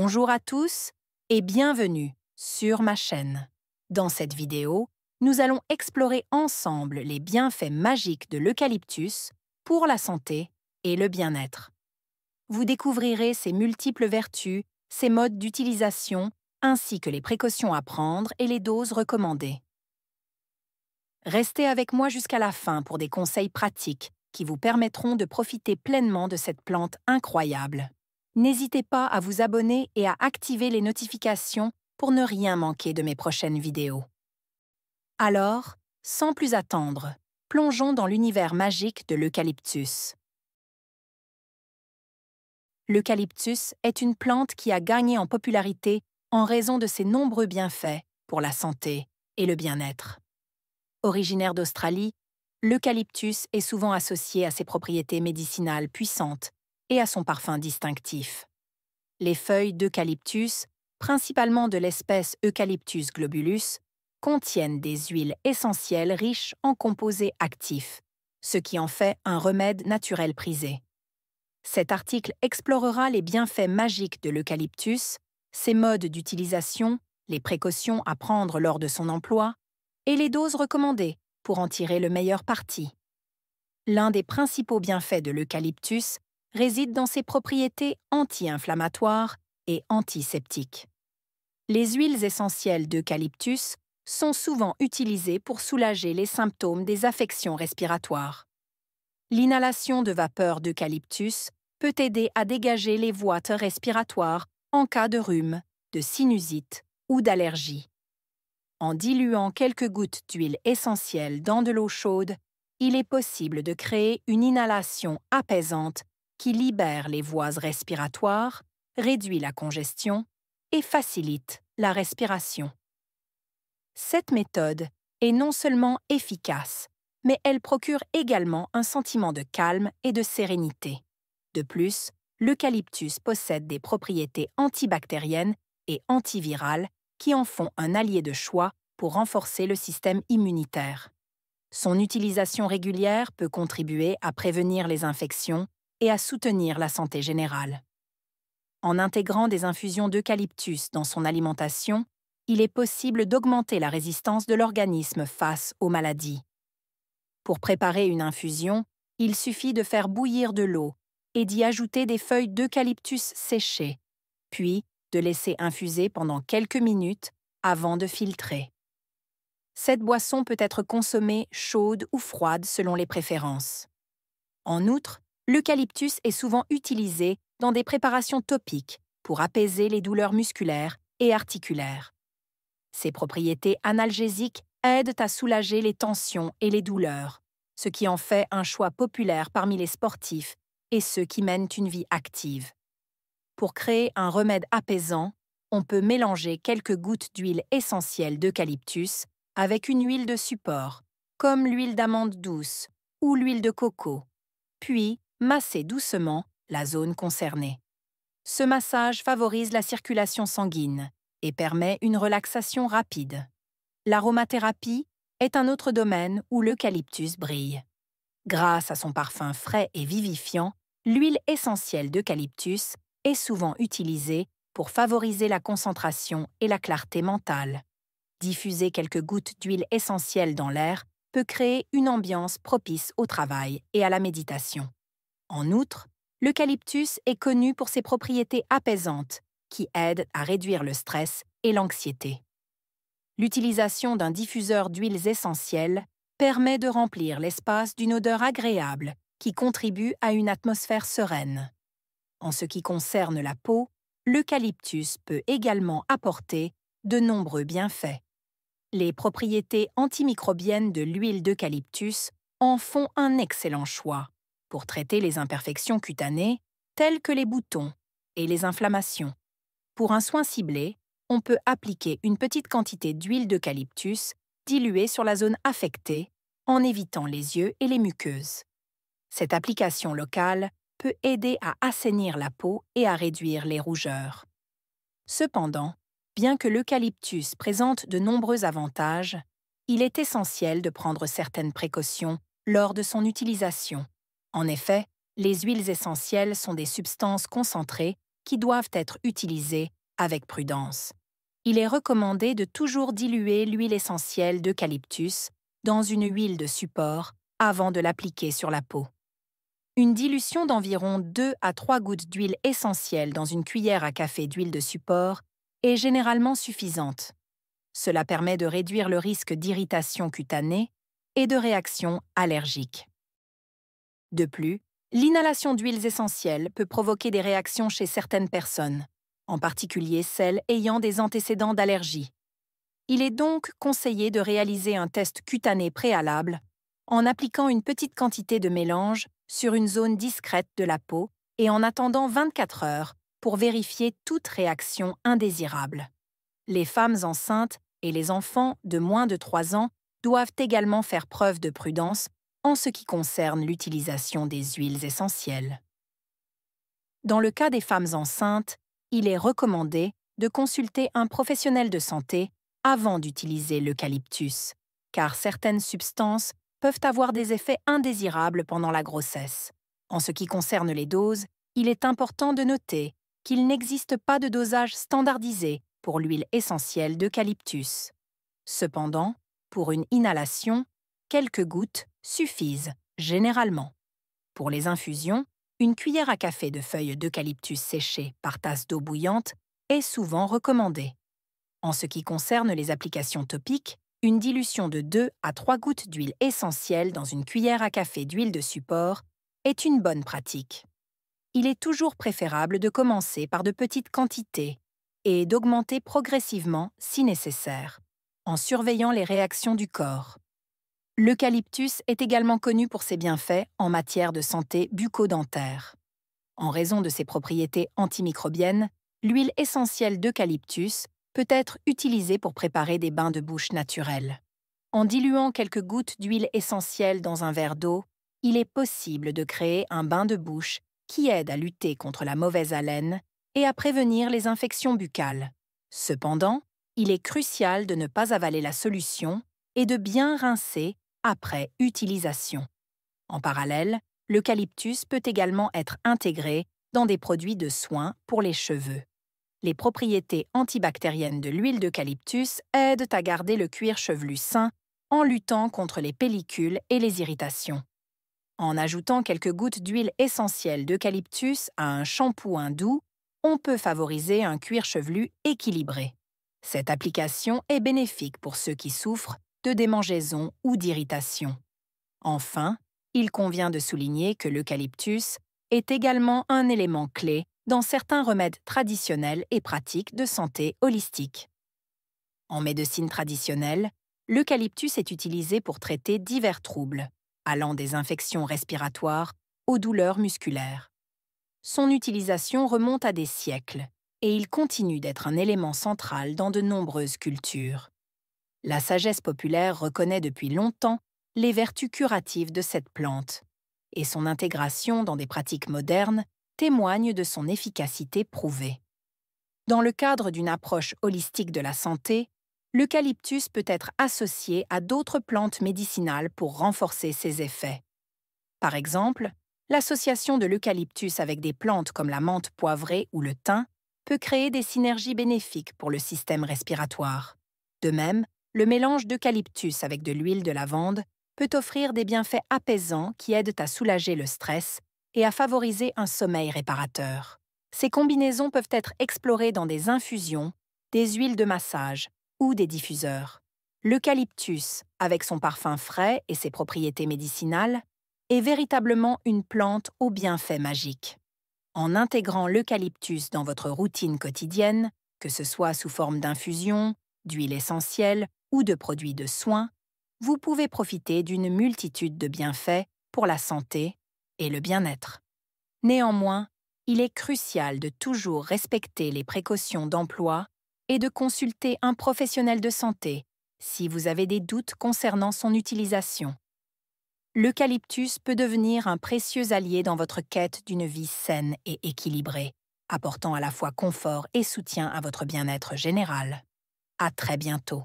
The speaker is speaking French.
Bonjour à tous et bienvenue sur ma chaîne. Dans cette vidéo, nous allons explorer ensemble les bienfaits magiques de l'eucalyptus pour la santé et le bien-être. Vous découvrirez ses multiples vertus, ses modes d'utilisation, ainsi que les précautions à prendre et les doses recommandées. Restez avec moi jusqu'à la fin pour des conseils pratiques qui vous permettront de profiter pleinement de cette plante incroyable n'hésitez pas à vous abonner et à activer les notifications pour ne rien manquer de mes prochaines vidéos. Alors, sans plus attendre, plongeons dans l'univers magique de l'eucalyptus. L'eucalyptus est une plante qui a gagné en popularité en raison de ses nombreux bienfaits pour la santé et le bien-être. Originaire d'Australie, l'eucalyptus est souvent associé à ses propriétés médicinales puissantes et à son parfum distinctif. Les feuilles d'eucalyptus, principalement de l'espèce Eucalyptus globulus, contiennent des huiles essentielles riches en composés actifs, ce qui en fait un remède naturel prisé. Cet article explorera les bienfaits magiques de l'eucalyptus, ses modes d'utilisation, les précautions à prendre lors de son emploi et les doses recommandées pour en tirer le meilleur parti. L'un des principaux bienfaits de l'eucalyptus réside dans ses propriétés anti-inflammatoires et antiseptiques. Les huiles essentielles d'eucalyptus sont souvent utilisées pour soulager les symptômes des affections respiratoires. L'inhalation de vapeur d'eucalyptus peut aider à dégager les voies respiratoires en cas de rhume, de sinusite ou d'allergie. En diluant quelques gouttes d'huile essentielle dans de l'eau chaude, il est possible de créer une inhalation apaisante qui libère les voies respiratoires, réduit la congestion et facilite la respiration. Cette méthode est non seulement efficace, mais elle procure également un sentiment de calme et de sérénité. De plus, l'eucalyptus possède des propriétés antibactériennes et antivirales qui en font un allié de choix pour renforcer le système immunitaire. Son utilisation régulière peut contribuer à prévenir les infections, et à soutenir la santé générale. En intégrant des infusions d'eucalyptus dans son alimentation, il est possible d'augmenter la résistance de l'organisme face aux maladies. Pour préparer une infusion, il suffit de faire bouillir de l'eau et d'y ajouter des feuilles d'eucalyptus séchées, puis de laisser infuser pendant quelques minutes avant de filtrer. Cette boisson peut être consommée chaude ou froide selon les préférences. En outre, l'eucalyptus est souvent utilisé dans des préparations topiques pour apaiser les douleurs musculaires et articulaires. Ses propriétés analgésiques aident à soulager les tensions et les douleurs, ce qui en fait un choix populaire parmi les sportifs et ceux qui mènent une vie active. Pour créer un remède apaisant, on peut mélanger quelques gouttes d'huile essentielle d'eucalyptus avec une huile de support, comme l'huile d'amande douce ou l'huile de coco, puis massez doucement la zone concernée. Ce massage favorise la circulation sanguine et permet une relaxation rapide. L'aromathérapie est un autre domaine où l'eucalyptus brille. Grâce à son parfum frais et vivifiant, l'huile essentielle d'eucalyptus est souvent utilisée pour favoriser la concentration et la clarté mentale. Diffuser quelques gouttes d'huile essentielle dans l'air peut créer une ambiance propice au travail et à la méditation. En outre, l'eucalyptus est connu pour ses propriétés apaisantes, qui aident à réduire le stress et l'anxiété. L'utilisation d'un diffuseur d'huiles essentielles permet de remplir l'espace d'une odeur agréable qui contribue à une atmosphère sereine. En ce qui concerne la peau, l'eucalyptus peut également apporter de nombreux bienfaits. Les propriétés antimicrobiennes de l'huile d'eucalyptus en font un excellent choix pour traiter les imperfections cutanées, telles que les boutons et les inflammations. Pour un soin ciblé, on peut appliquer une petite quantité d'huile d'eucalyptus diluée sur la zone affectée, en évitant les yeux et les muqueuses. Cette application locale peut aider à assainir la peau et à réduire les rougeurs. Cependant, bien que l'eucalyptus présente de nombreux avantages, il est essentiel de prendre certaines précautions lors de son utilisation, en effet, les huiles essentielles sont des substances concentrées qui doivent être utilisées avec prudence. Il est recommandé de toujours diluer l'huile essentielle d'eucalyptus dans une huile de support avant de l'appliquer sur la peau. Une dilution d'environ 2 à 3 gouttes d'huile essentielle dans une cuillère à café d'huile de support est généralement suffisante. Cela permet de réduire le risque d'irritation cutanée et de réaction allergique. De plus, l'inhalation d'huiles essentielles peut provoquer des réactions chez certaines personnes, en particulier celles ayant des antécédents d'allergie. Il est donc conseillé de réaliser un test cutané préalable en appliquant une petite quantité de mélange sur une zone discrète de la peau et en attendant 24 heures pour vérifier toute réaction indésirable. Les femmes enceintes et les enfants de moins de 3 ans doivent également faire preuve de prudence en ce qui concerne l'utilisation des huiles essentielles. Dans le cas des femmes enceintes, il est recommandé de consulter un professionnel de santé avant d'utiliser l'eucalyptus, car certaines substances peuvent avoir des effets indésirables pendant la grossesse. En ce qui concerne les doses, il est important de noter qu'il n'existe pas de dosage standardisé pour l'huile essentielle d'eucalyptus. Cependant, pour une inhalation, quelques gouttes suffisent, généralement. Pour les infusions, une cuillère à café de feuilles d'eucalyptus séchées par tasse d'eau bouillante est souvent recommandée. En ce qui concerne les applications topiques, une dilution de 2 à 3 gouttes d'huile essentielle dans une cuillère à café d'huile de support est une bonne pratique. Il est toujours préférable de commencer par de petites quantités et d'augmenter progressivement si nécessaire, en surveillant les réactions du corps. L'eucalyptus est également connu pour ses bienfaits en matière de santé bucco-dentaire. En raison de ses propriétés antimicrobiennes, l'huile essentielle d'eucalyptus peut être utilisée pour préparer des bains de bouche naturels. En diluant quelques gouttes d'huile essentielle dans un verre d'eau, il est possible de créer un bain de bouche qui aide à lutter contre la mauvaise haleine et à prévenir les infections buccales. Cependant, il est crucial de ne pas avaler la solution et de bien rincer après utilisation. En parallèle, l'eucalyptus peut également être intégré dans des produits de soins pour les cheveux. Les propriétés antibactériennes de l'huile d'eucalyptus aident à garder le cuir chevelu sain en luttant contre les pellicules et les irritations. En ajoutant quelques gouttes d'huile essentielle d'eucalyptus à un shampoing doux, on peut favoriser un cuir chevelu équilibré. Cette application est bénéfique pour ceux qui souffrent de ou d'irritation. Enfin, il convient de souligner que l'eucalyptus est également un élément clé dans certains remèdes traditionnels et pratiques de santé holistique. En médecine traditionnelle, l'eucalyptus est utilisé pour traiter divers troubles, allant des infections respiratoires aux douleurs musculaires. Son utilisation remonte à des siècles et il continue d'être un élément central dans de nombreuses cultures. La sagesse populaire reconnaît depuis longtemps les vertus curatives de cette plante, et son intégration dans des pratiques modernes témoigne de son efficacité prouvée. Dans le cadre d'une approche holistique de la santé, l'eucalyptus peut être associé à d'autres plantes médicinales pour renforcer ses effets. Par exemple, l'association de l'eucalyptus avec des plantes comme la menthe poivrée ou le thym peut créer des synergies bénéfiques pour le système respiratoire. De même, le mélange d'eucalyptus avec de l'huile de lavande peut offrir des bienfaits apaisants qui aident à soulager le stress et à favoriser un sommeil réparateur. Ces combinaisons peuvent être explorées dans des infusions, des huiles de massage ou des diffuseurs. L'eucalyptus, avec son parfum frais et ses propriétés médicinales, est véritablement une plante aux bienfaits magiques. En intégrant l'eucalyptus dans votre routine quotidienne, que ce soit sous forme d'infusion, d'huile essentielle ou de produits de soins, vous pouvez profiter d'une multitude de bienfaits pour la santé et le bien-être. Néanmoins, il est crucial de toujours respecter les précautions d'emploi et de consulter un professionnel de santé si vous avez des doutes concernant son utilisation. L'eucalyptus peut devenir un précieux allié dans votre quête d'une vie saine et équilibrée, apportant à la fois confort et soutien à votre bien-être général. À très bientôt.